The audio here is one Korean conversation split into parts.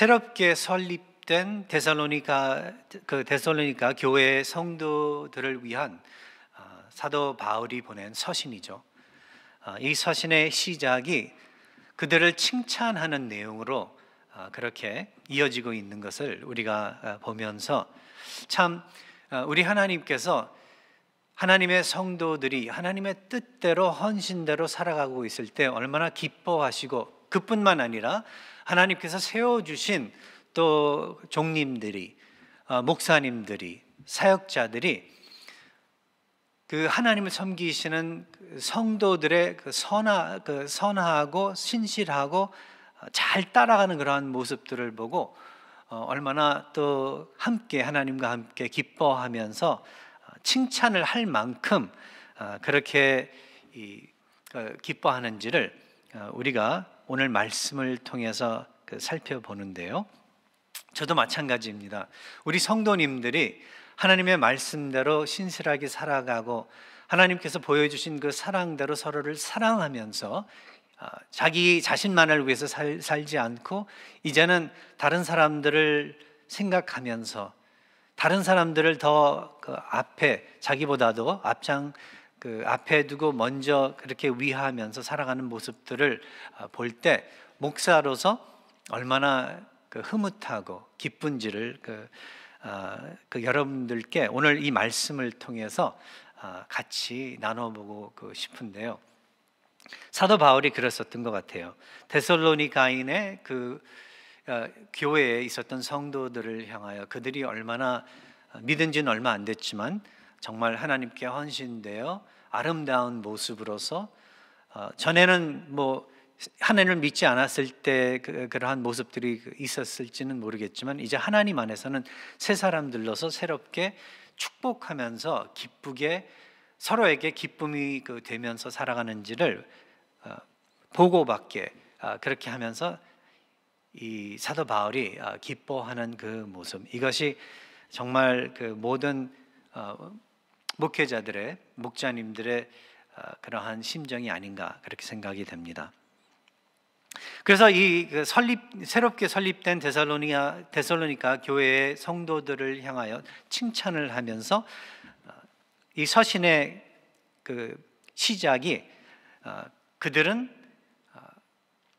새롭게 설립된 데살로니가 그 데살로니가 교회 성도들을 위한 어, 사도 바울이 보낸 서신이죠. 어, 이 서신의 시작이 그들을 칭찬하는 내용으로 어, 그렇게 이어지고 있는 것을 우리가 보면서 참 우리 하나님께서 하나님의 성도들이 하나님의 뜻대로 헌신대로 살아가고 있을 때 얼마나 기뻐하시고 그뿐만 아니라 하나님께서 세워주신 또 종님들이, 어, 목사님들이, 사역자들이 그 하나님을 섬기시는 그 성도들의 그 선하, 그 선하고 신실하고 어, 잘 따라가는 그러한 모습들을 보고 어, 얼마나 또 함께 하나님과 함께 기뻐하면서 칭찬을 할 만큼 그렇게 기뻐하는지를 우리가 오늘 말씀을 통해서 그 살펴보는데요. 저도 마찬가지입니다. 우리 성도님들이 하나님의 말씀대로 신실하게 살아가고 하나님께서 보여주신 그 사랑대로 서로를 사랑하면서 아, 자기 자신만을 위해서 살, 살지 않고 이제는 다른 사람들을 생각하면서 다른 사람들을 더그 앞에 자기보다도 앞장 그 앞에 두고 먼저 그렇게 위하면서 살아가는 모습들을 아, 볼때 목사로서 얼마나 그 흐뭇하고 기쁜지를 그, 어, 그 여러분들께 오늘 이 말씀을 통해서 어, 같이 나눠보고 그 싶은데요. 사도 바울이 그랬었던 것 같아요. 데살로니가인의 그 어, 교회에 있었던 성도들을 향하여 그들이 얼마나 어, 믿은 지는 얼마 안 됐지만 정말 하나님께 헌신되어 아름다운 모습으로서 어, 전에는 뭐 하나님을 믿지 않았을 때 그, 러한 모습들이 그 있었을지는 모르겠지만 이제 하나님 안에서는 새 사람들로서 새롭게 축복하면서 기쁘게 서로에게 기쁨이 그 되면서 살아가는지를 어, 보고받게 아, 그렇게 하면서 이 사도 바울이 아, 기뻐하는 그 모습 이것이 정말 그 모든 어, 목회자들의 목자님들의 어, 그러한 심정이 아닌가 그렇게 생각이 됩니다. 그래서 이 그 설립 새롭게 설립된 데살로니아 데살로니가 교회의 성도들을 향하여 칭찬을 하면서 어, 이 서신의 그 시작이 어, 그들은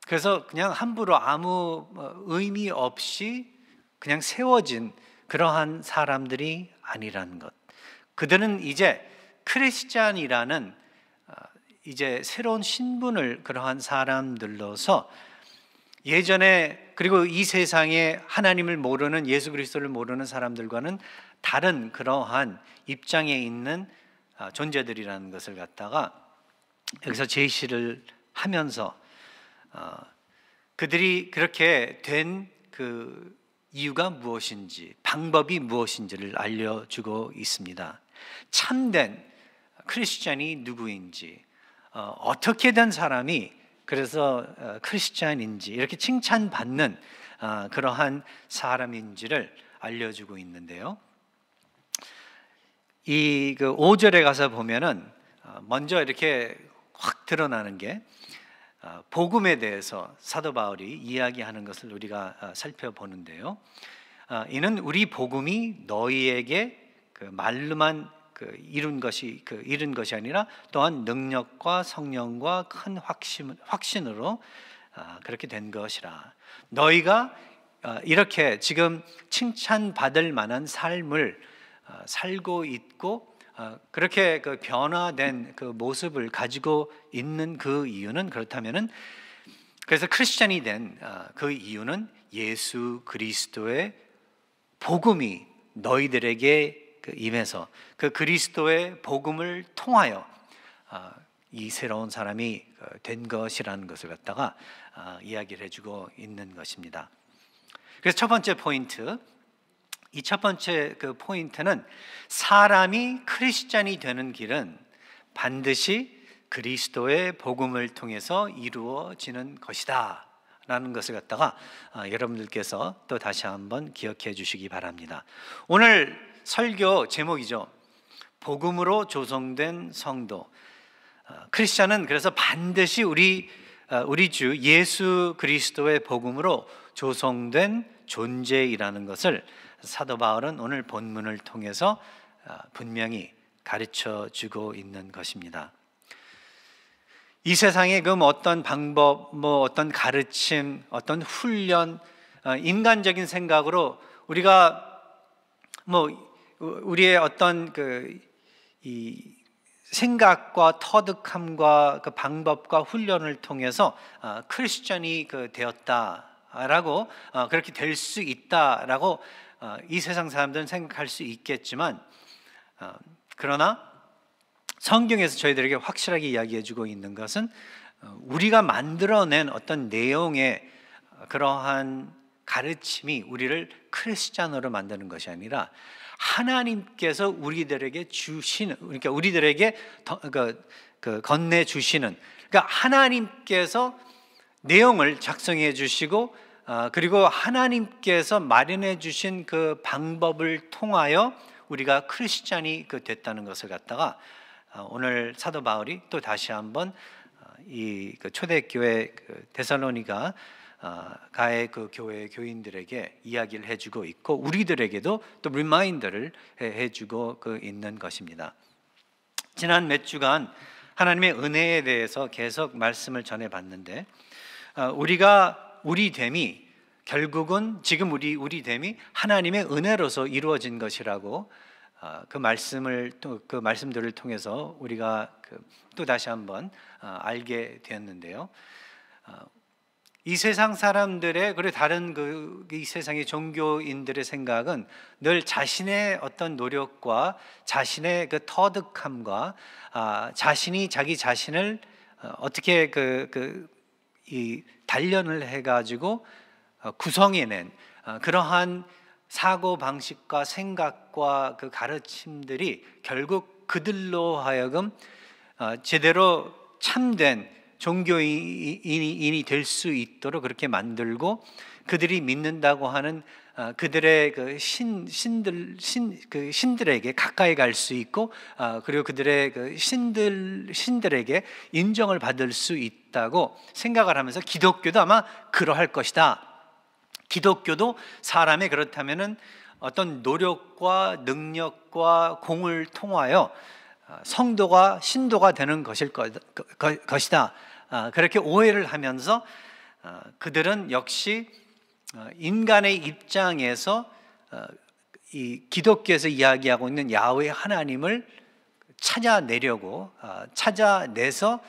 그래서 그냥 함부로 아무 의미 없이 그냥 세워진 그러한 사람들이 아니라는 것. 그들은 이제 크리스찬이라는 어, 이제 새로운 신분을 그러한 사람들로서 예전에 그리고 이 세상에 하나님을 모르는 예수 그리스도를 모르는 사람들과는 다른 그러한 입장에 있는 어, 존재들이라는 것을 갖다가 여기서 제시를 하면서 어, 그들이 그렇게 된 그 이유가 무엇인지 방법이 무엇인지를 알려주고 있습니다. 참된 크리스찬이 누구인지 어, 떻게된 사람이 그래서 어, 크리스찬인지 이렇게 칭찬받는 어, 그러한 사람인지를 알려주고 있는데요. 이그 5절에 가서 보면은 어, 먼저 이렇게 확 드러나는 게 어, 복음에 대해서 사도 바울이 이야기하는 것을 우리가 살펴보는데요. 이는 우리 복음이 너희에게 그 말로만 그 이룬 것이 그 이룬 것이 아니라 또한 능력과 성령과 큰 확신 확신으로 아, 그렇게 된 것이라 너희가 아, 이렇게 지금 칭찬받을 만한 삶을 아, 살고 있고 아, 그렇게 그 변화된 그 모습을 가지고 있는 그 이유는 그렇다면은 그래서 크리스천이 된그 아, 이유는 예수 그리스도의 복음이 너희들에게 그 임해서 그 그리스도의 복음을 통하여 아, 이 새로운 사람이 된 것이라는 것을 갖다가 아, 이야기를 해주고 있는 것입니다. 그래서 첫 번째 포인트, 이 첫 번째 그 포인트는 사람이 크리스찬이 되는 길은 반드시 그리스도의 복음을 통해서 이루어지는 것이다. 라는 것을 갖다가 아, 여러분들께서 또 다시 한번 기억해 주시기 바랍니다. 오늘 설교 제목이죠. 복음으로 조성된 성도. 어, 크리스천은 그래서 반드시 우리 어, 우리 주 예수 그리스도의 복음으로 조성된 존재이라는 것을 사도 바울은 오늘 본문을 통해서 어, 분명히 가르쳐 주고 있는 것입니다. 이 세상에 그 뭐 어떤 방법, 뭐 어떤 가르침, 어떤 훈련, 인간적인 생각으로 우리가 뭐 우리의 어떤 그이 생각과 터득함과 그 방법과 훈련을 통해서 아, 크리스천이 그 되었다라고 아, 그렇게 될 수 있다라고 아, 이 세상 사람들은 생각할 수 있겠지만 그러나 성경에서 저희들에게 확실하게 이야기해주고 있는 것은 어, 우리가 만들어낸 어떤 내용의 그러한 가르침이 우리를 크리스찬으로 만드는 것이 아니라 하나님께서 우리들에게 주시는 그러니까 우리들에게 더, 그러니까 그, 그 건네 주시는 그러니까 하나님께서 내용을 작성해 주시고 어, 그리고 하나님께서 마련해 주신 그 방법을 통하여 우리가 크리스찬이 그 됐다는 것을 갖다가 어, 오늘 사도 바울이 또 다시 한번 어, 이 그 초대교회 대살로니가 그 아, 가의 그 교회 교인들에게 이야기를 해주고 있고 우리들에게도 또 리마인드를 해주고 그 있는 것입니다. 지난 몇 주간 하나님의 은혜에 대해서 계속 말씀을 전해봤는데 아, 우리가 우리 됨이 결국은 지금 우리 우리 됨이 하나님의 은혜로서 이루어진 것이라고 아, 그 말씀을 또그 말씀들을 통해서 우리가 그 또 다시 한번 알게 되었는데요. 이 세상 사람들의 그리고 다른 그이 세상의 종교인들의 생각은 늘 자신의 어떤 노력과 자신의 그 터득함과 아, 자신이 자기 자신을 어, 어떻게 그, 그, 이 단련을 해가지고 어, 구성해낸 어, 그러한 사고 방식과 생각과 그 가르침들이 결국 그들로 하여금 제대로 참된 종교인이 될 수 있도록 그렇게 만들고 그들이 믿는다고 하는 아, 그들의 그 신, 신들, 신, 그 신들에게 가까이 갈 수 있고, 아, 그리고 그들의 그 신들, 신들에게 인정을 받을 수 있다고 생각을 하면서 기독교도 아마 그러할 것이다. 기독교도 사람의 그렇다면은 어떤 노력과 능력과 공을 통하여 아, 성도가 신도가 되는 것일 것, 것이다. 어, 그렇게 오해를 하면서 어, 그들은 역시 어, 인간의 입장에서 이 기독교에서 이야기하고 있는 야훼 하나님을 찾아내려고 찾아내서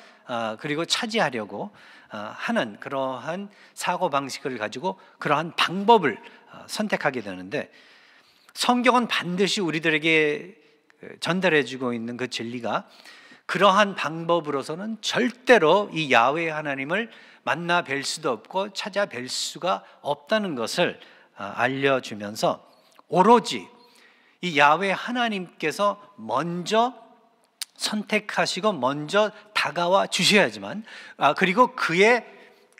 그리고 차지하려고 하는 그러한 사고 방식을 가지고 그러한 방법을 선택하게 되는데 성경은 반드시 우리들에게 그 전달해주고 있는 그 진리가 그러한 방법으로서는 절대로 이야외 하나님을 만나 뵐 수도 없고 찾아뵐 수가 없다는 것을 아, 알려주면서 오로지 이야외 하나님께서 먼저 선택하시고 먼저 다가와 주셔야지만 아 그리고 그의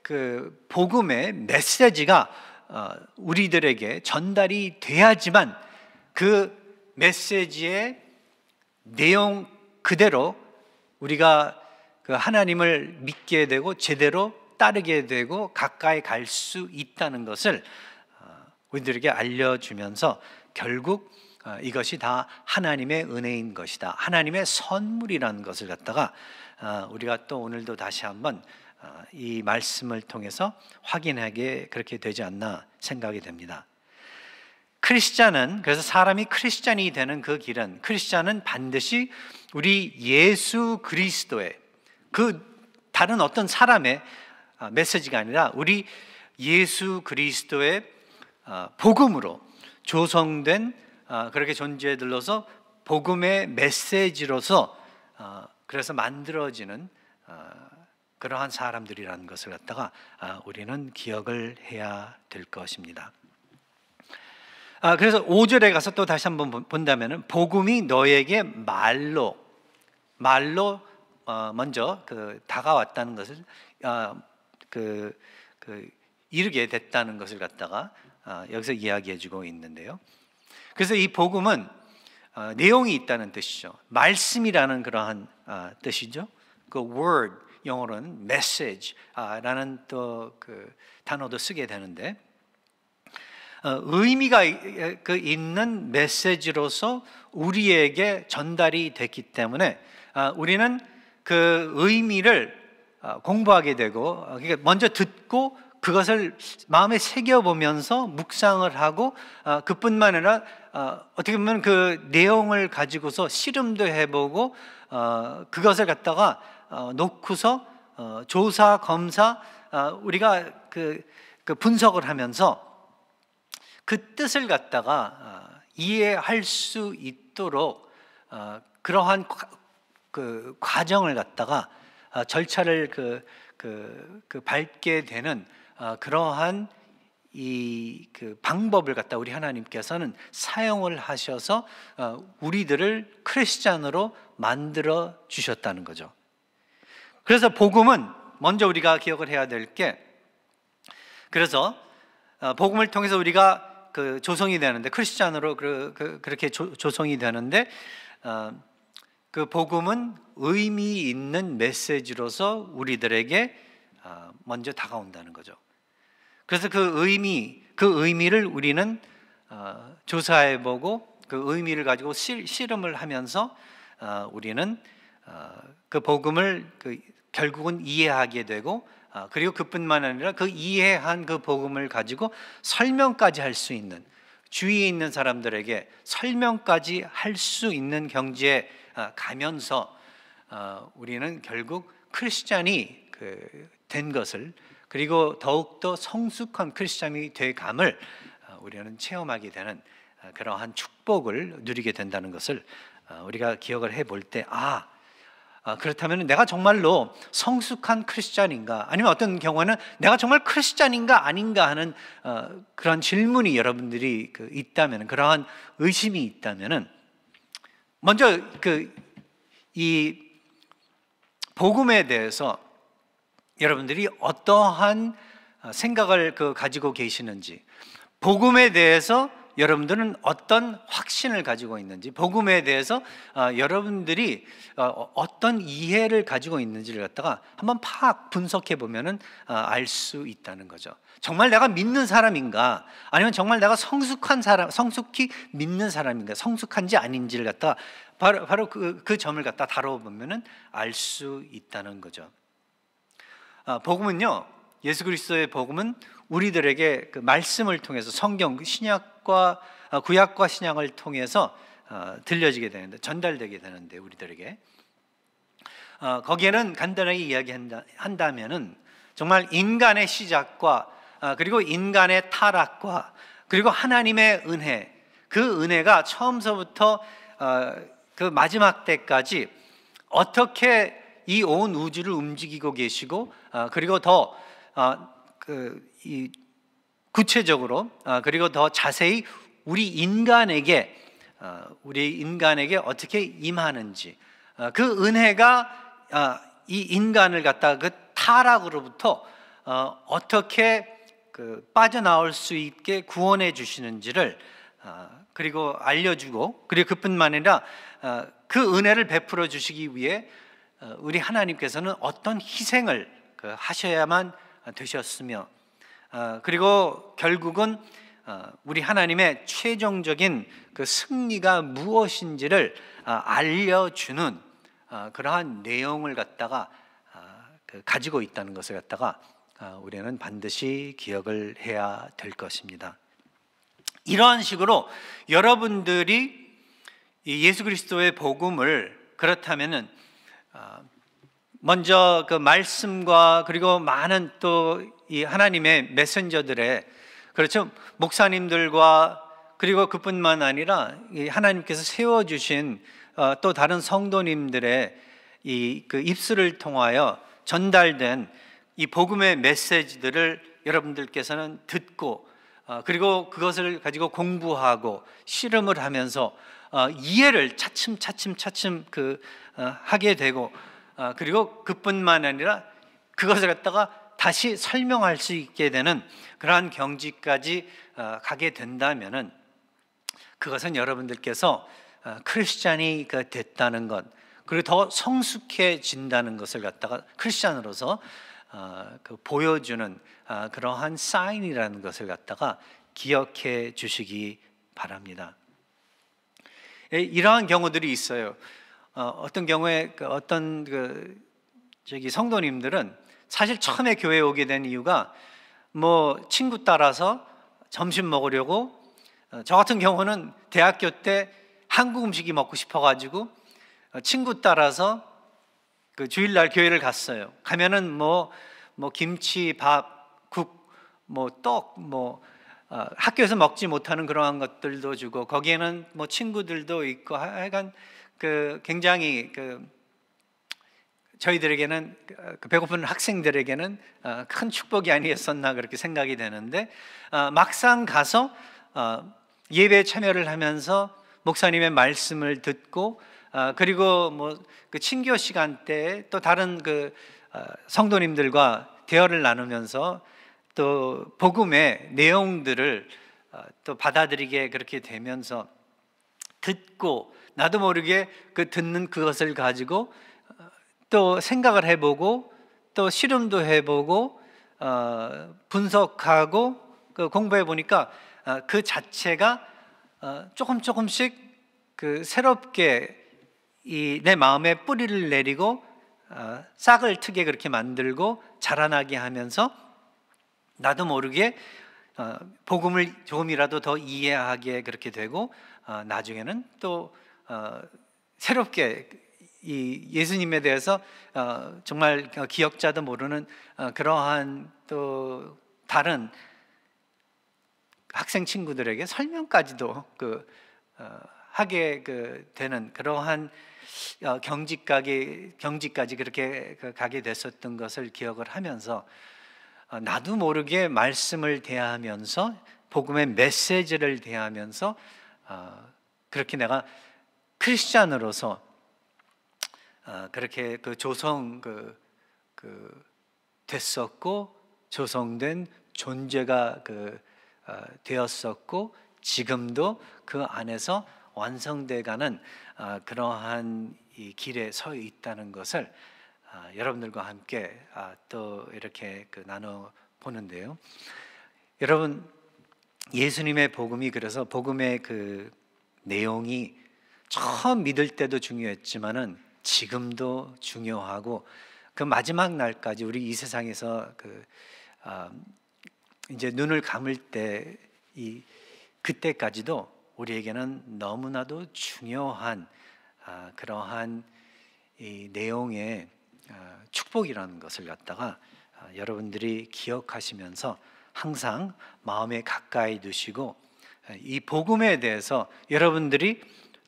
그 복음의 메시지가 어, 우리들에게 전달이 돼야지만 그 메시지의 내용 그대로 우리가 그 하나님을 믿게 되고 제대로 따르게 되고 가까이 갈 수 있다는 것을 어, 우리들에게 알려주면서 결국 어, 이것이 다 하나님의 은혜인 것이다. 하나님의 선물이라는 것을 갖다가 어, 우리가 또 오늘도 다시 한번 이 말씀을 통해서 확인하게 그렇게 되지 않나 생각이 됩니다. 크리스찬은 그래서 사람이 크리스찬이 되는 그 길은 크리스찬은 반드시 우리 예수 그리스도의 그 다른 어떤 사람의 어, 메시지가 아니라 우리 예수 그리스도의 어, 복음으로 조성된 어, 그렇게 존재에 들러서 복음의 메시지로서 그래서 만들어지는 그러한 사람들이라는 것을 갖다가 우리는 기억을 해야 될 것입니다. 아, 그래서 5절에 가서 또 다시 한번 본다면 복음이 너에게 말로 말로 어, 먼저 그 다가왔다는 것을 어, 그, 그 이르게 됐다는 것을 갖다가 어, 여기서 이야기해주고 있는데요. 그래서 이 복음은 어, 내용이 있다는 뜻이죠. 말씀이라는 그러한 어, 뜻이죠. 그 word 영어로는 message라는 아, 또그 단어도 쓰게 되는데 어, 의미가 그 있는 메시지로서 우리에게 전달이 됐기 때문에 아, 우리는 그 의미를 아, 공부하게 되고 어, 그러니까 먼저 듣고 그것을 마음에 새겨보면서 묵상을 하고 아, 그뿐만 아니라 어, 어떻게 보면 그 내용을 가지고서 씨름도 해보고 그것을 갖다가 놓고서 조사 검사 우리가 그, 그 분석을 하면서 그 뜻을 갖다가 아, 이해할 수 있도록 아, 그러한 그 과정을 갖다가 아, 절차를 그, 그, 그 밟게 되는 그러한 이 그 방법을 갖다 우리 하나님께서는 사용을 하셔서 어, 우리들을 크리스찬으로 만들어 주셨다는 거죠. 그래서 복음은 먼저 우리가 기억을 해야 될 게 그래서 어, 복음을 통해서 우리가 그 조성이 되는데 크리스천으로 그, 그 그렇게 조, 조성이 되는데 어, 그 복음은 의미 있는 메시지로서 우리들에게 어, 먼저 다가온다는 거죠. 그래서 그 의미 그 의미를 우리는 어, 조사해보고 그 의미를 가지고 실, 실험을 하면서 어, 우리는 어, 그 복음을 그 결국은 이해하게 되고 아, 그리고 그뿐만 아니라 그 이해한 그 복음을 가지고 설명까지 할 수 있는 주위에 있는 사람들에게 설명까지 할 수 있는 경지에 아, 가면서 아, 우리는 결국 크리스찬이 그 된 것을 그리고 더욱더 성숙한 크리스찬이 돼감을 우리는 체험하게 되는 그러한 축복을 누리게 된다는 것을 우리가 기억을 해 볼 때 아, 아, 그렇다면 내가 정말로 성숙한 크리스찬인가 아니면 어떤 경우에는 내가 정말 크리스찬인가 아닌가 하는 어, 그런 질문이 여러분들이 그 있다면 그러한 의심이 있다면 먼저 그 이 복음에 대해서 여러분들이 어떠한 어, 생각을 그 가지고 계시는지 복음에 대해서 여러분들은 어떤 확신을 가지고 있는지 복음에 대해서 어, 여러분들이 어, 어떤 이해를 가지고 있는지를 갖다가 한번 파악 분석해 보면은 어, 알수 있다는 거죠. 정말 내가 믿는 사람인가 아니면 정말 내가 성숙한 사람 성숙히 믿는 사람인가 성숙한지 아닌지를 갖다 바로 바로 그, 그 점을 갖다 다뤄 보면은 알 수 있다는 거죠. 아, 복음은요 예수 그리스도의 복음은 우리들에게 그 말씀을 통해서 성경 신약 신약과 어, 구약과 신약을 통해서 어, 들려지게 되는데 전달되게 되는데 우리들에게 어, 거기에는 간단하게 이야기한다면은 정말 인간의 시작과 그리고 인간의 타락과 그리고 하나님의 은혜 그 은혜가 처음서부터 그 마지막 때까지 어떻게 이 온 우주를 움직이고 계시고 그리고 더그 구체적으로 아, 그리고 더 자세히 우리 인간에게 아, 우리 인간에게 어떻게 임하는지 아, 그 은혜가 이 인간을 갖다 그 타락으로부터 어, 어떻게 그 빠져나올 수 있게 구원해 주시는지를 그리고 알려주고 그리고 그뿐만 아니라 그 은혜를 베풀어 주시기 위해 어, 우리 하나님께서는 어떤 희생을 그 하셔야만 되셨으며 어, 그리고 결국은 어, 우리 하나님의 최종적인 그 승리가 무엇인지를 어, 알려주는 그러한 내용을 갖다가 그 가지고 있다는 것을 갖다가 우리는 반드시 기억을 해야 될 것입니다. 이러한 식으로 여러분들이 예수 그리스도의 복음을 그렇다면은 먼저 그 말씀과 그리고 많은 또이 하나님의 메신저들의 그렇죠 목사님들과 그리고 그뿐만 아니라 하나님께서 세워 주신 어, 또 다른 성도님들의 이 그 입술을 통하여 전달된 이 복음의 메시지들을 여러분들께서는 듣고 어, 그리고 그것을 가지고 공부하고 실험을 하면서 어, 이해를 차츰 차츰 차츰 그 하게 되고 그리고 그뿐만 아니라 그것을 갖다가 다시 설명할 수 있게 되는 그러한 경지까지 어, 가게 된다면은 그것은 여러분들께서 어, 크리스찬이 그 됐다는 것 그리고 더 성숙해진다는 것을 갖다가 크리스찬으로서 어, 그 보여주는 그러한 사인이라는 것을 갖다가 기억해 주시기 바랍니다. 예, 이러한 경우들이 있어요. 어떤 경우에 그 어떤 그 저기 성도님들은 사실 처음에 교회에 오게 된 이유가 뭐 친구 따라서 점심 먹으려고 어, 저 같은 경우는 대학교 때 한국 음식이 먹고 싶어가지고 어, 친구 따라서 그 주일날 교회를 갔어요. 가면은 뭐, 뭐 김치, 밥, 국, 뭐 떡, 뭐 어, 학교에서 먹지 못하는 그러한 것들도 주고 거기에는 뭐 친구들도 있고 하여간 그 굉장히 그 저희들에게는 그 배고픈 학생들에게는 어, 큰 축복이 아니었었나 그렇게 생각이 되는데 어, 막상 가서 어, 예배 참여를 하면서 목사님의 말씀을 듣고 그리고 뭐 그 친교 시간 때 또 다른 그 성도님들과 대화를 나누면서 또 복음의 내용들을 또 받아들이게 그렇게 되면서 듣고 나도 모르게 그 듣는 그것을 가지고 또 생각을 해보고 또 실험도 해보고 어, 분석하고 그 공부해 보니까 어, 그 자체가 어, 조금 조금씩 그 새롭게 이내 마음에 뿌리를 내리고 어, 싹을 트게 그렇게 만들고 자라나게 하면서 나도 모르게 어, 복음을 조금이라도 더 이해하게 그렇게 되고 어, 나중에는 또 어, 새롭게 이 예수님에 대해서 어, 정말 기억자도 모르는 어, 그러한 또 다른 학생 친구들에게 설명까지도 그 어, 하게 그 되는 그러한 경지까지 경지까지 그렇게 그 가게 됐었던 것을 기억을 하면서 나도 모르게 말씀을 대하면서 복음의 메시지를 대하면서 그렇게 내가 크리스천으로서 아, 그렇게 그 조성 그, 그 됐었고 조성된 존재가 그 어, 되었었고 지금도 그 안에서 완성돼가는 어, 그러한 이 길에 서 있다는 것을 어, 여러분들과 함께 아, 또 이렇게 그 나눠 보는데요. 여러분 예수님의 복음이 그래서 복음의 그 내용이 처음 믿을 때도 중요했지만은 지금도 중요하고 그 마지막 날까지 우리 이 세상에서 그 아, 이제 눈을 감을 때이 그때까지도 우리에게는 너무나도 중요한 아, 그러한 이 내용의 아, 축복이라는 것을 갖다가 아, 여러분들이 기억하시면서 항상 마음에 가까이 두시고 아, 이 복음에 대해서 여러분들이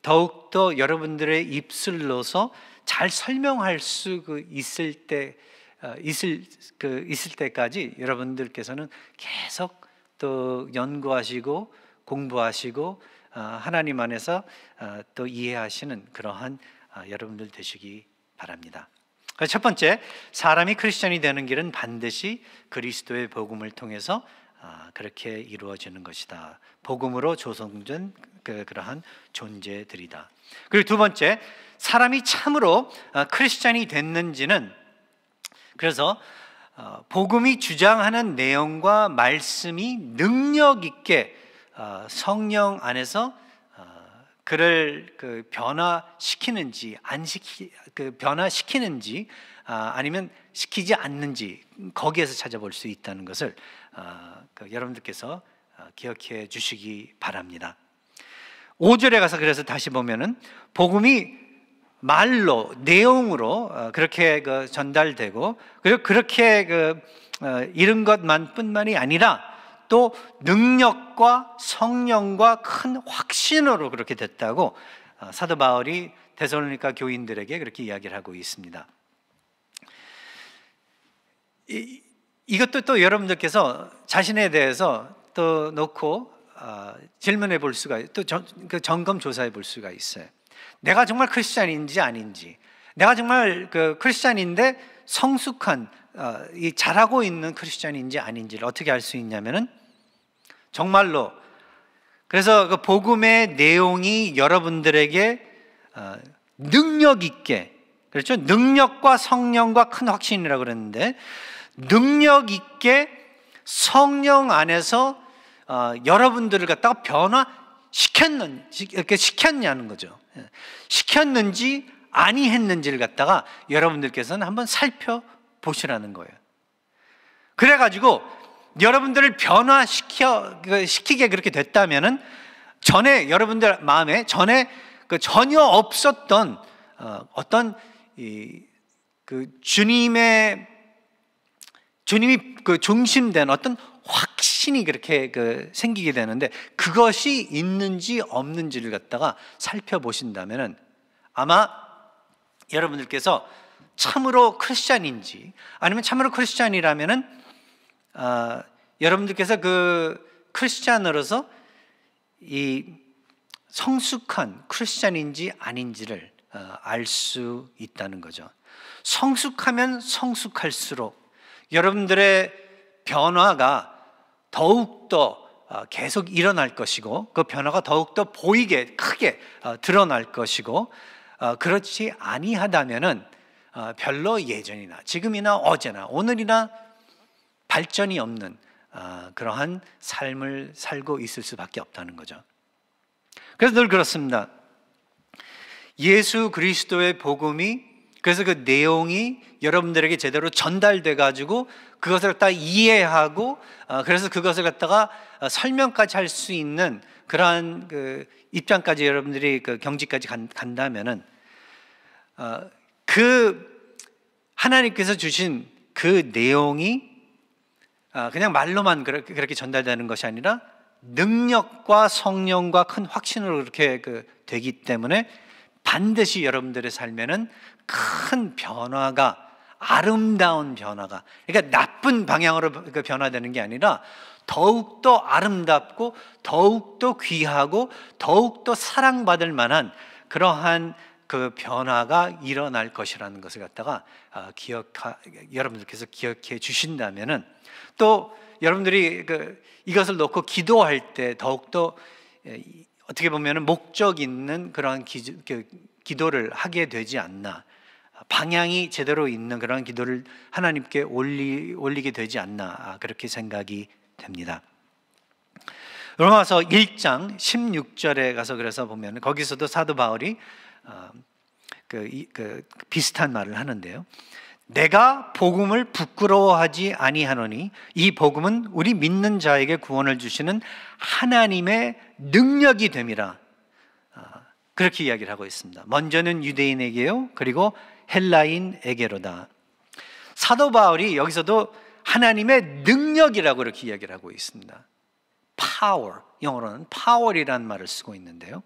더욱더 여러분들의 입술로서 잘 설명할 수 그 있을 때 어, 있을 그 있을 때까지 여러분들께서는 계속 또 연구하시고 공부하시고 어, 하나님 안에서 어, 또 이해하시는 그러한 여러분들 되시기 바랍니다. 첫 번째, 사람이 크리스천이 되는 길은 반드시 그리스도의 복음을 통해서 아, 그렇게 이루어지는 것이다. 복음으로 조성된 그 그러한 존재들이다. 그리고 두 번째, 사람이 참으로 어, 크리스찬이 됐는지는 그래서 어, 복음이 주장하는 내용과 말씀이 능력 있게 어, 성령 안에서 그를 그 변화시키는지 안 시키 그 변화시키는지 아, 니면 시키지 않는지 거기에서 찾아볼 수 있다는 것을 아, 그 여러분들께서 아, 기억해 주시기 바랍니다. 5절에 가서 그래서 다시 보면은 복음이 말로 내용으로 어, 그렇게 그 전달되고 그리고 그렇게 그, 어, 이런 것만뿐만이 아니라 또 능력과 성령과 큰 확신으로 그렇게 됐다고 어, 사도 바울이 데살로니가 교인들에게 그렇게 이야기를 하고 있습니다. 이것도 또 여러분들께서 자신에 대해서 또 놓고 어, 질문해 볼 수가 또 점, 그 점검 조사해 볼 수가 있어요. 내가 정말 크리스천인지 아닌지, 내가 정말 그 크리스천인데 성숙한 어, 이 잘하고 있는 크리스천인지 아닌지를 어떻게 알 수 있냐면은 정말로 그래서 그 복음의 내용이 여러분들에게 어, 능력 있게 그렇죠 능력과 성령과 큰 확신이라고 그랬는데 능력 있게 성령 안에서 어, 여러분들을 갖다가 변화시켰는, 지 이렇게 시켰냐는 거죠. 예. 시켰는지 아니 했는지를 갖다가 여러분들께서는 한번 살펴보시라는 거예요. 그래가지고 여러분들을 변화시켜, 그 시키게 그렇게 됐다면은 전에 여러분들 마음에 전에 그 전혀 없었던 어, 어떤 이, 그 주님의 주님이 그 중심된 어떤 확신이 그렇게 그 생기게 되는데 그것이 있는지 없는지를 갖다가 살펴보신다면은 아마 여러분들께서 참으로 크리스찬인지 아니면 참으로 크리스찬이라면은 어, 아, 여러분들께서 그 크리스찬으로서 이 성숙한 크리스찬인지 아닌지를 어, 알수 있다는 거죠. 성숙하면 성숙할수록 여러분들의 변화가 더욱더 어, 계속 일어날 것이고 그 변화가 더욱더 보이게 크게 어, 드러날 것이고 어, 그렇지 아니하다면은 별로 예전이나 지금이나 어제나 오늘이나 발전이 없는 그러한 삶을 살고 있을 수밖에 없다는 거죠. 그래서 늘 그렇습니다. 예수 그리스도의 복음이 그래서 그 내용이 여러분들에게 제대로 전달돼 가지고 그것을 갖다 이해하고 어, 그래서 그것을 갖다가 어, 설명까지 할 수 있는 그러한 그 입장까지 여러분들이 그 경지까지 간, 다면은그 어, 하나님께서 주신 그 내용이 그냥 말로만 그렇게, 그렇게 전달되는 것이 아니라 능력과 성령과 큰 확신으로 그렇게 그 되기 때문에 반드시 여러분들의 삶에는 큰 변화가 아름다운 변화가 그러니까 나쁜 방향으로 그 그러니까 변화되는 게 아니라 더욱더 아름답고 더욱더 귀하고 더욱더 사랑받을 만한 그러한 그 변화가 일어날 것이라는 것을 갖다가 아, 기억 하 여러분들께서 기억해 주신다면은 또 여러분들이 그 이것을 놓고 기도할 때 더욱더 예, 어떻게 보면 목적 있는 그런 기, 그 기도를 하게 되지 않나. 방향이 제대로 있는 그런 기도를 하나님께 올리, 올리게 되지 않나. 아, 그렇게 생각이 됩니다. 로마서 1장 16절에 가서 그래서 보면 거기서도 사도 바울이 어, 그, 그 비슷한 말을 하는데요. 내가 복음을 부끄러워하지 아니하노니 이 복음은 우리 믿는 자에게 구원을 주시는 하나님의 능력이 됨이라 아, 그렇게 이야기를 하고 있습니다. 먼저는 유대인에게요, 그리고 헬라인에게로다. 사도 바울이 여기서도 하나님의 능력이라고 이렇게 이야기를 하고 있습니다. power, 영어로는 p o w e r 이라 말을 쓰고 있는데요.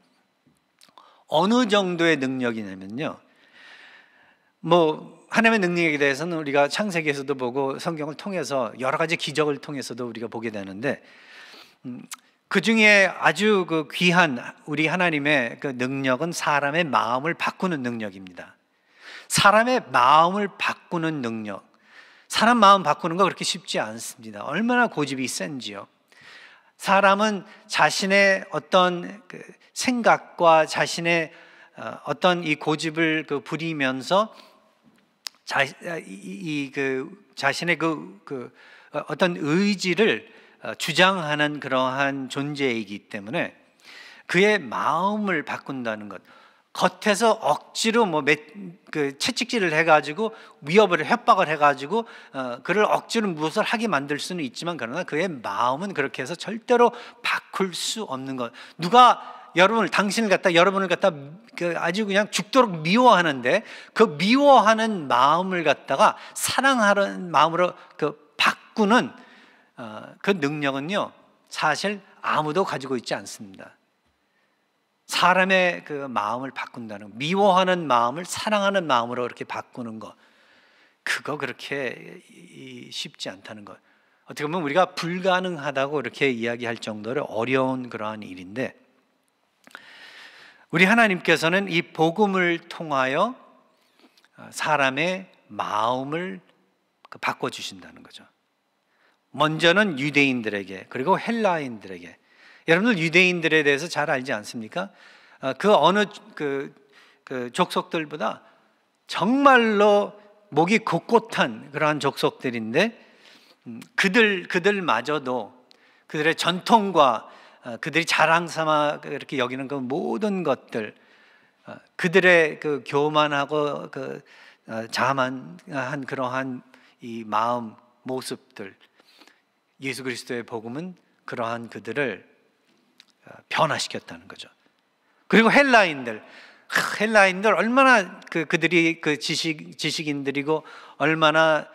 어느 정도의 능력이냐면요. 뭐, 하나님의 능력에 대해서는 우리가 창세기에서도 보고 성경을 통해서 여러 가지 기적을 통해서도 우리가 보게 되는데, 음, 그 중에 아주 그 귀한 우리 하나님의 그 능력은 사람의 마음을 바꾸는 능력입니다. 사람의 마음을 바꾸는 능력. 사람 마음 바꾸는 거 그렇게 쉽지 않습니다. 얼마나 고집이 센지요. 사람은 자신의 어떤 그 생각과 자신의 어, 어떤 이 고집을 그 부리면서 자, 이, 이, 그 자신의 그, 그 어, 어떤 의지를 어, 주장하는 그러한 존재이기 때문에 그의 마음을 바꾼다는 것. 겉에서 억지로 뭐 매, 그 채찍질을 해가지고 위협을 협박을 해가지고 어, 그를 억지로 무엇을 하게 만들 수는 있지만 그러나 그의 마음은 그렇게 해서 절대로 바꿀 수 없는 것. 누가 여러분을 당신을 갖다 여러분을 갖다 그 아주 그냥 죽도록 미워하는데 그 미워하는 마음을 갖다가 사랑하는 마음으로 그 바꾸는 어, 그 능력은요, 사실 아무도 가지고 있지 않습니다. 사람의 그 마음을 바꾼다는, 미워하는 마음을 사랑하는 마음으로 이렇게 바꾸는 것. 그거 그렇게 쉽지 않다는 것. 어떻게 보면 우리가 불가능하다고 이렇게 이야기할 정도로 어려운 그러한 일인데, 우리 하나님께서는 이 복음을 통하여 어, 사람의 마음을 그 바꿔주신다는 거죠. 먼저는 유대인들에게 그리고 헬라인들에게 여러분들 유대인들에 대해서 잘 알지 않습니까? 어, 그 어느 그, 그 족속들보다 정말로 목이 곳곳한 그러한 족속들인데 음, 그들 그들마저도 그들의 전통과 어, 그들이 자랑 삼아 이렇게 여기는 그 모든 것들 어, 그들의 그 교만하고 그 자만한 그러한 이 마음 모습들 예수 그리스도의 복음은 그러한 그들을 어, 변화시켰다는 거죠. 그리고 헬라인들 헬라인들 얼마나 그 그들이 그 지식 지식인들이고 얼마나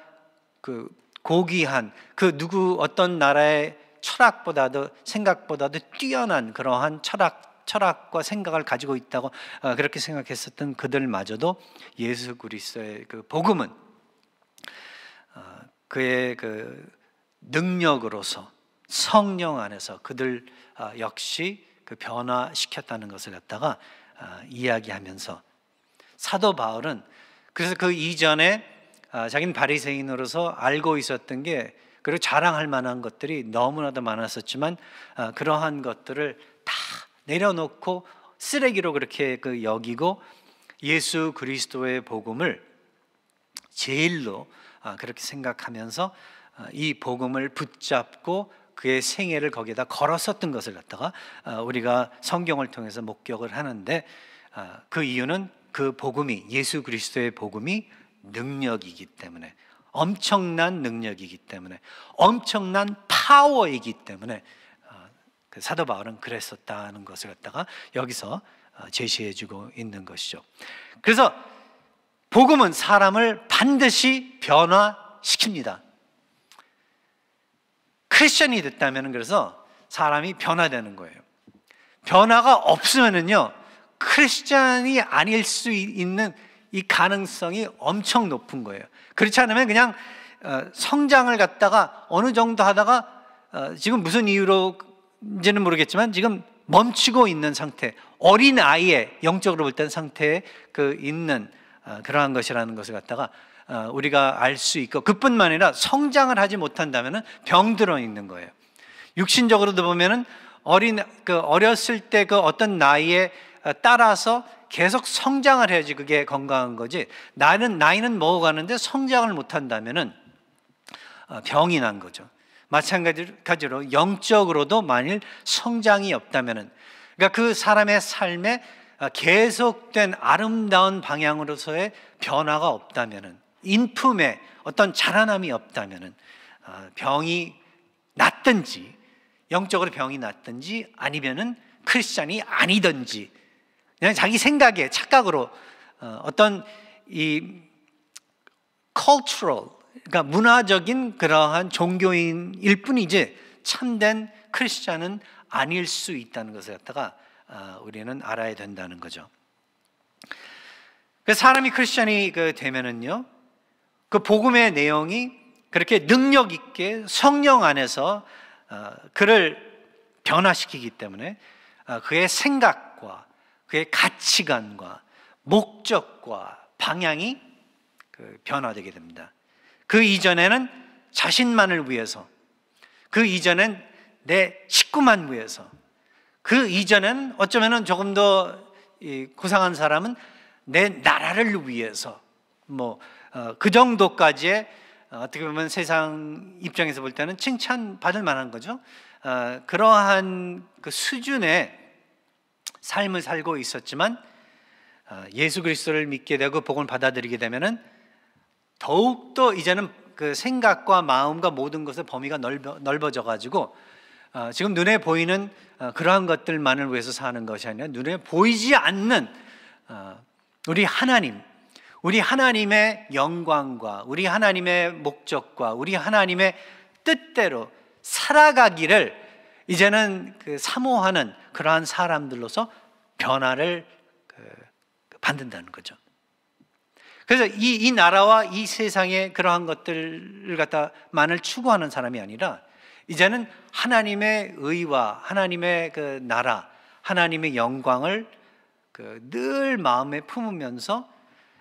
그 고귀한 그 누구 어떤 나라의 철학보다도 생각보다도 뛰어난 그러한 철학 철학과 생각을 가지고 있다고 어, 그렇게 생각했었던 그들마저도 예수 그리스도의 그 복음은 어, 그의 그 능력으로서 성령 안에서 그들 아, 역시 그 변화시켰다는 것을 갖다가 아, 이야기하면서 사도 바울은 그래서 그 이전에 아, 자기는 바리새인으로서 알고 있었던 게 그리고 자랑할 만한 것들이 너무나도 많았었지만 그러한 것들을 다 내려놓고 쓰레기로 그렇게 그 여기고 예수 그리스도의 복음을 제일로 그렇게 생각하면서 아, 이 복음을 붙잡고 그의 생애를 거기에다 걸었었던 것을 갖다가 아, 우리가 성경을 통해서 목격을 하는데 아, 그 이유는 그 복음이 예수 그리스도의 복음이 능력이기 때문에 엄청난 능력이기 때문에 엄청난 파워이기 때문에 그 사도 바울은 그랬었다는 것을 갖다가 여기서 제시해주고 있는 것이죠. 그래서 복음은 사람을 반드시 변화시킵니다. 크리스천이 됐다면 그래서 사람이 변화되는 거예요. 변화가 없으면은요, 크리스천이 아닐 수 있는 이 가능성이 엄청 높은 거예요. 그렇지 않으면 그냥 어, 성장을 갖다가 어느 정도 하다가 어, 지금 무슨 이유로인지는 모르겠지만 지금 멈추고 있는 상태, 어린 아이의 영적으로 볼 때는 상태에 그 있는 어, 그러한 것이라는 것을 갖다가 어, 우리가 알 수 있고 그뿐만 아니라 성장을 하지 못한다면 병들어 있는 거예요. 육신적으로도 보면은 어린 그 어렸을 때 그 어떤 나이에 어, 따라서 계속 성장을 해야지 그게 건강한 거지. 나는 나이는 먹어가는데 성장을 못한다면은 어, 병이 난 거죠. 마찬가지로 영적으로도 만일 성장이 없다면은 그러니까 그 사람의 삶에 계속된 아름다운 방향으로서의 변화가 없다면은 인품에 어떤 자라남이 없다면 어, 병이 났든지 영적으로 병이 났든지 아니면은 크리스천이 아니든지 그냥 자기 생각에 착각으로 어, 어떤 이 cultural 그러니까 문화적인 그러한 종교인일 뿐이지 참된 크리스천은 아닐 수 있다는 것을 갖다가 어, 우리는 알아야 된다는 거죠. 그 사람이 크리스천이 그 되면은요 그 복음의 내용이 그렇게 능력 있게 성령 안에서 어, 그를 변화시키기 때문에 어, 그의 생각과 그의 가치관과 목적과 방향이 그 변화되게 됩니다. 그 이전에는 자신만을 위해서, 그 이전엔 내 식구만 위해서, 그 이전엔 어쩌면 조금 더 고상한 사람은 내 나라를 위해서, 뭐 어, 그 정도까지의 어, 어떻게 보면 세상 입장에서 볼 때는 칭찬받을 만한 거죠. 어, 그러한 그 수준의 삶을 살고 있었지만 예수 그리스도를 믿게 되고 복을 받아들이게 되면은 더욱 더 이제는 그 생각과 마음과 모든 것의 범위가 넓어, 져 가지고 지금 눈에 보이는 그러한 것들만을 위해서 사는 것이 아니라 눈에 보이지 않는 우리 하나님 우리 하나님의 영광과 우리 하나님의 목적과 우리 하나님의 뜻대로 살아가기를 이제는 그 사모하는 그러한 사람들로서 변화를 그, 그 받는다는 거죠. 그래서 이, 이 나라와 이 세상의 그러한 것들을 갖다만을 추구하는 사람이 아니라 이제는 하나님의 의와 하나님의 그 나라, 하나님의 영광을 그늘 마음에 품으면서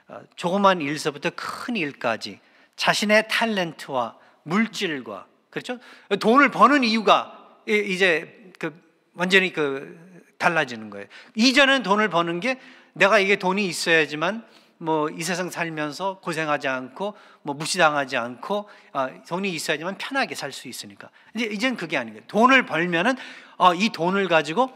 어, 조그만 일서부터 큰 일까지 자신의 탤런트와 물질과 그렇죠? 돈을 버는 이유가 이제 그 완전히 그 달라지는 거예요. 이전엔 돈을 버는 게 내가 이게 돈이 있어야지만 뭐 이 세상 살면서 고생하지 않고 뭐 무시당하지 않고 아, 돈이 있어야지만 편하게 살 수 있으니까 이제 이젠 그게 아닌 거예요. 돈을 벌면은 어, 이 돈을 가지고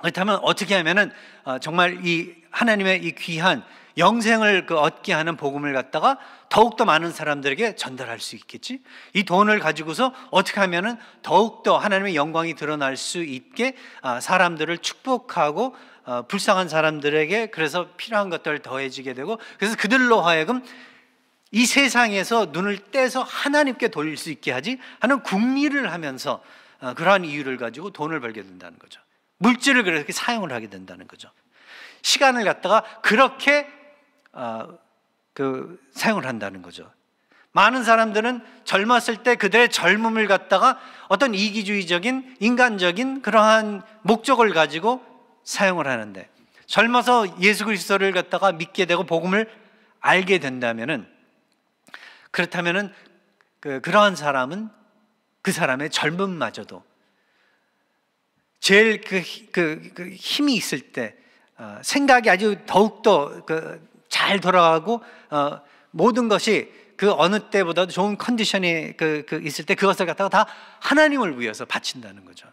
그렇다면 어떻게 하면은 어, 정말 이 하나님의 이 귀한 영생을 그 얻게 하는 복음을 갖다가 더욱더 많은 사람들에게 전달할 수 있겠지. 이 돈을 가지고서 어떻게 하면은 더욱더 하나님의 영광이 드러날 수 있게 아, 사람들을 축복하고 어, 불쌍한 사람들에게 그래서 필요한 것들을 더해지게 되고 그래서 그들로 하여금 이 세상에서 눈을 떼서 하나님께 돌릴 수 있게 하지 하는 국리를 하면서 어, 그러한 이유를 가지고 돈을 벌게 된다는 거죠. 물질을 그렇게 사용을 하게 된다는 거죠. 시간을 갖다가 그렇게 어, 그 사용을 한다는 거죠. 많은 사람들은 젊었을 때 그들의 젊음을 갖다가 어떤 이기주의적인 인간적인 그러한 목적을 가지고 사용을 하는데 젊어서 예수 그리스도를 갖다가 믿게 되고 복음을 알게 된다면은 그렇다면은 그, 그러한 사람은 그 사람의 젊음마저도 제일 그, 그, 그 힘이 있을 때 아, 생각이 아주 더욱더 그잘 돌아가고 어, 모든 것이 그 어느 때보다도 좋은 컨디션이 그, 그 있을 때 그것을 갖다가 다 하나님을 위해서 바친다는 거죠.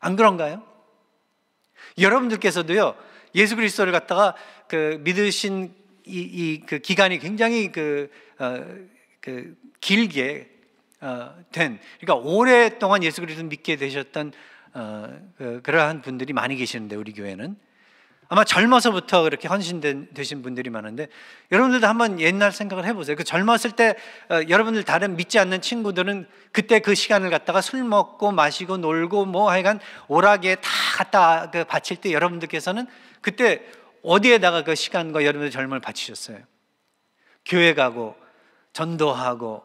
안 그런가요? 여러분들께서도요 예수 그리스도를 갖다가 그 믿으신 이, 이 그 기간이 굉장히 그, 어, 그 길게 어, 된 그러니까 오랫동안 예수 그리스도 믿게 되셨던 어, 그, 러한 분들이 많이 계시는데 우리 교회는 아마 젊어서부터 그렇게 헌신되신 분들이 많은데 여러분들도 한번 옛날 생각을 해보세요. 그 젊었을 때 어, 여러분들 다른 믿지 않는 친구들은 그때 그 시간을 갖다가 술 먹고 마시고 놀고 뭐 하여간 오락에 다 갖다 그 바칠 때 여러분들께서는 그때 어디에다가 그 시간과 여러분의 젊음을 바치셨어요? 교회 가고 전도하고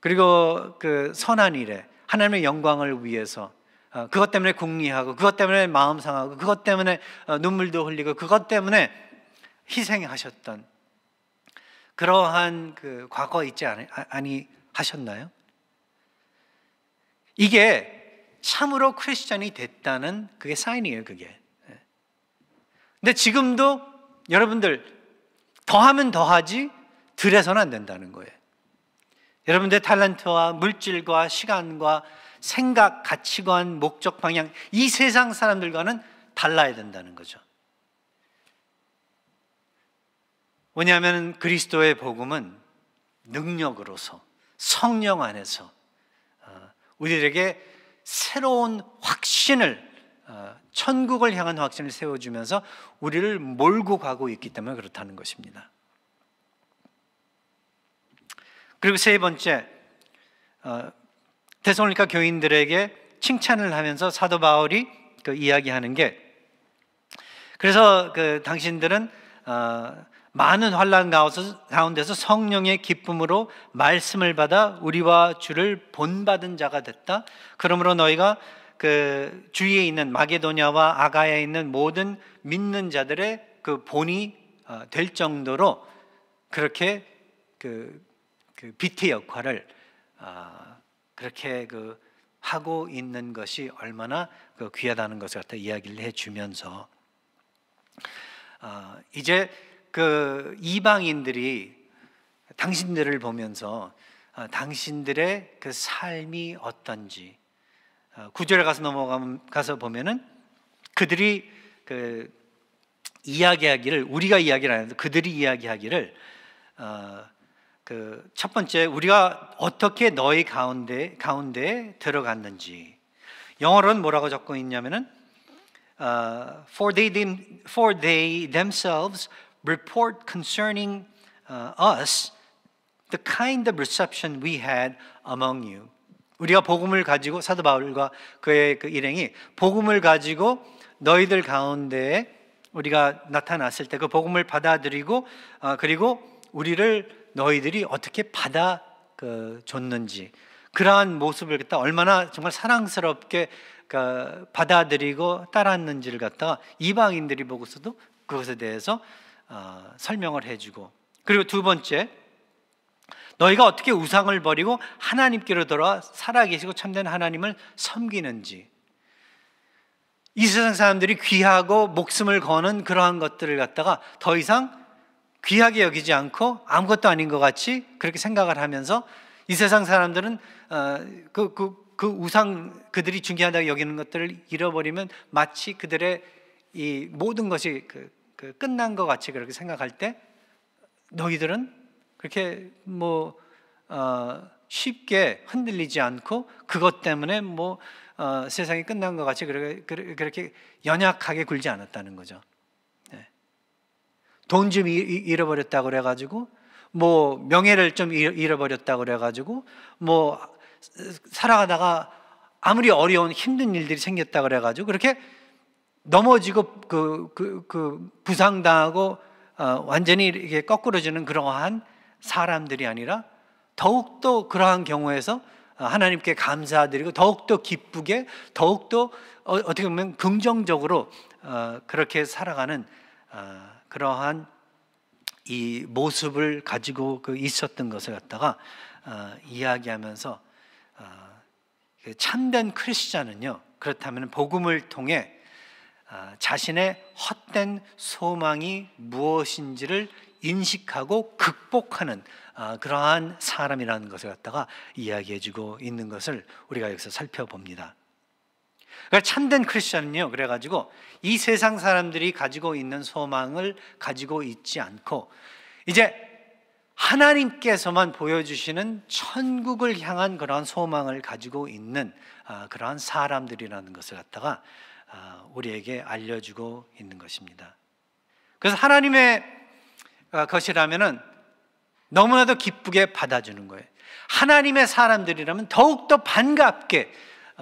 그리고 그 선한 일에 하나님의 영광을 위해서 어, 그것 때문에 궁리하고 그것 때문에 마음 상하고 그것 때문에 어, 눈물도 흘리고 그것 때문에 희생하셨던 그러한 그 과거 있지 않, 아, 아니 하셨나요? 이게 참으로 크리스천이 됐다는 그게 사인이에요, 그게. 예. 근데 지금도 여러분들 더하면 더하지 들에서는 안 된다는 거예요. 여러분들 탤런트와 물질과 시간과 생각, 가치관, 목적, 방향 이 세상 사람들과는 달라야 된다는 거죠. 왜냐하면 그리스도의 복음은 능력으로서 성령 안에서 어, 우리에게 새로운 확신을 어, 천국을 향한 확신을 세워주면서 우리를 몰고 가고 있기 때문에 그렇다는 것입니다. 그리고 세 번째 어, 대성리카 교인들에게 칭찬을 하면서 사도 바울이 그 이야기하는 게 그래서 그 당신들은 어, 많은 환란 가운데서 성령의 기쁨으로 말씀을 받아 우리와 주를 본받은 자가 됐다. 그러므로 너희가 그 주위에 있는 마게도냐와 아가야에 있는 모든 믿는 자들의 그 본이 어, 될 정도로 그렇게 그, 그 빛의 역할을 아, 그렇게 그 하고 있는 것이 얼마나 그 귀하다는 것을 갖다 이야기를 해주면서 어, 이제 그 이방인들이 당신들을 보면서 어, 당신들의 그 삶이 어떤지 어, 구절에 가서 넘어가서 보면은 그들이 그 이야기하기를 우리가 이야기를 하는데 그들이 이야기하기를 어, 그첫 번째 우리가 어떻게 너희 가운데 가운데 들어갔는지 영어로는 뭐라고 적고 있냐면은 uh, for they them, for they themselves report concerning uh, us the kind of reception we had among you. 우리가 복음을 가지고 사도 바울과 그의 그 일행이 복음을 가지고 너희들 가운데 우리가 나타났을 때 그 복음을 받아들이고 아, 그리고 우리를 너희들이 어떻게 받아 그 줬는지 그러한 모습을 갖다 얼마나 정말 사랑스럽게 그 받아들이고 따랐는지를 갖다가 이방인들이 보고서도 그것에 대해서 어, 설명을 해주고 그리고 두 번째 너희가 어떻게 우상을 버리고 하나님께로 돌아 살아계시고 참된 하나님을 섬기는지 이 세상 사람들이 귀하고 목숨을 거는 그러한 것들을 갖다가 더 이상 귀하게 여기지 않고 아무것도 아닌 것 같이 그렇게 생각을 하면서 이 세상 사람들은 어, 그, 그, 그 우상 그들이 중요하다고 여기는 것들을 잃어버리면 마치 그들의 이 모든 것이 그, 그 끝난 것 같이 그렇게 생각할 때 너희들은 그렇게 뭐 어, 쉽게 흔들리지 않고 그것 때문에 뭐 어, 세상이 끝난 것 같이 그렇게, 그렇게 연약하게 굴지 않았다는 거죠. 돈좀 잃어버렸다 그래가지고 뭐 명예를 좀 잃어버렸다 그래가지고 뭐 살아가다가 아무리 어려운 힘든 일들이 생겼다 그래가지고 그렇게 넘어지고 그, 그, 그 부상당하고 어, 완전히 이렇게 거꾸로지는 그러한 사람들이 아니라 더욱더 그러한 경우에서 하나님께 감사드리고 더욱더 기쁘게 더욱더 어, 떻게 보면 긍정적으로 어, 그렇게 살아가는 어, 그러한 이 모습을 가지고 그 있었던 것을 갖다가 어, 이야기하면서 어, 그 참된 크리스찬은요 그렇다면 복음을 통해 어, 자신의 헛된 소망이 무엇인지를 인식하고 극복하는 어, 그러한 사람이라는 것을 갖다가 이야기해주고 있는 것을 우리가 여기서 살펴봅니다. 그러니까 참된 크리스천은요. 그래가지고 이 세상 사람들이 가지고 있는 소망을 가지고 있지 않고 이제 하나님께서만 보여주시는 천국을 향한 그러한 소망을 가지고 있는 아, 그러한 사람들이라는 것을 갖다가 아, 우리에게 알려주고 있는 것입니다. 그래서 하나님의 아, 것이라면은 너무나도 기쁘게 받아주는 거예요. 하나님의 사람들이라면 더욱더 반갑게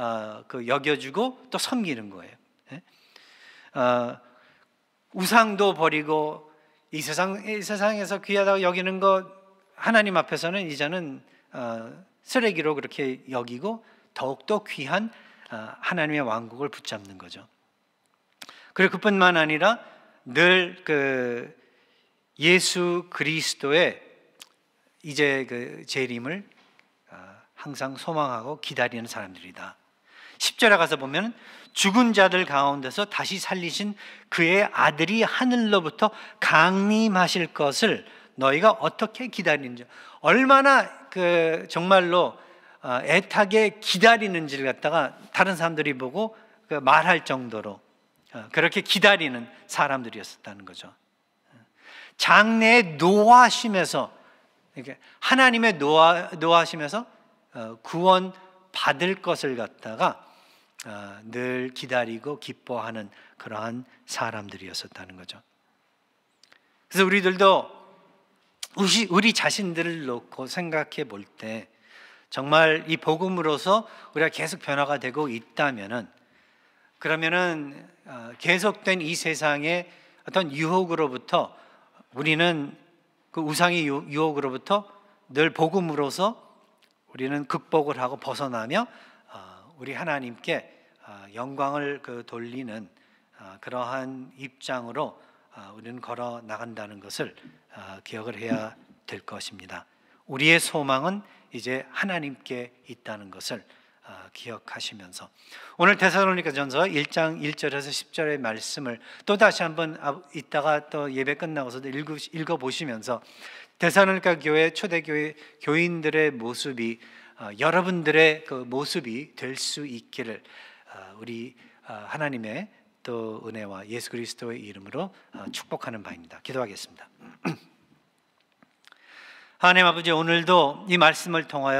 아, 그 여겨주고 또 섬기는 거예요. 예? 아, 우상도 버리고 이 세상 이 세상에서 귀하다고 여기는 것 하나님 앞에서는 이제는 아, 쓰레기로 그렇게 여기고 더욱더 귀한 하나님의 왕국을 붙잡는 거죠. 그리고 그뿐만 아니라 늘그 예수 그리스도의 이제 그 재림을 항상 소망하고 기다리는 사람들이다. 10절에 가서 보면 죽은 자들 가운데서 다시 살리신 그의 아들이 하늘로부터 강림하실 것을 너희가 어떻게 기다리는지 얼마나 그 정말로 어, 애타게 기다리는지를 갖다가 다른 사람들이 보고 그 말할 정도로 어, 그렇게 기다리는 사람들이었었다는 거죠. 장래의 노하심에서 이렇게 하나님의 노하, 노하심에서 어, 구원 받을 것을 갖다가 어, 늘 기다리고 기뻐하는 그러한 사람들이었었다는 거죠. 그래서 우리들도 우리 자신들을 놓고 생각해 볼 때 정말 이 복음으로서 우리가 계속 변화가 되고 있다면은 그러면은 어, 계속된 이 세상의 어떤 유혹으로부터 우리는 그 우상의 유혹으로부터 늘 복음으로서 우리는 극복을 하고 벗어나며 우리 하나님께 아, 영광을 그 돌리는 아, 그러한 입장으로 아, 우리는 걸어 나간다는 것을 기억을 해야 될 것입니다. 우리의 소망은 이제 하나님께 있다는 것을 기억하시면서 오늘 데살로니가전서 1장 1절에서 10절의 말씀을 또 다시 한번 이따가 또 예배 끝나고서도 읽어 보시면서 데살로니가 교회 초대 교회 교인들의 모습이 어, 여러분들의 그 모습이 될 수 있기를 어, 우리 어, 하나님의 또 은혜와 예수 그리스도의 이름으로 축복하는 바입니다. 기도하겠습니다. 하나님 아버지 오늘도 이 말씀을 통하여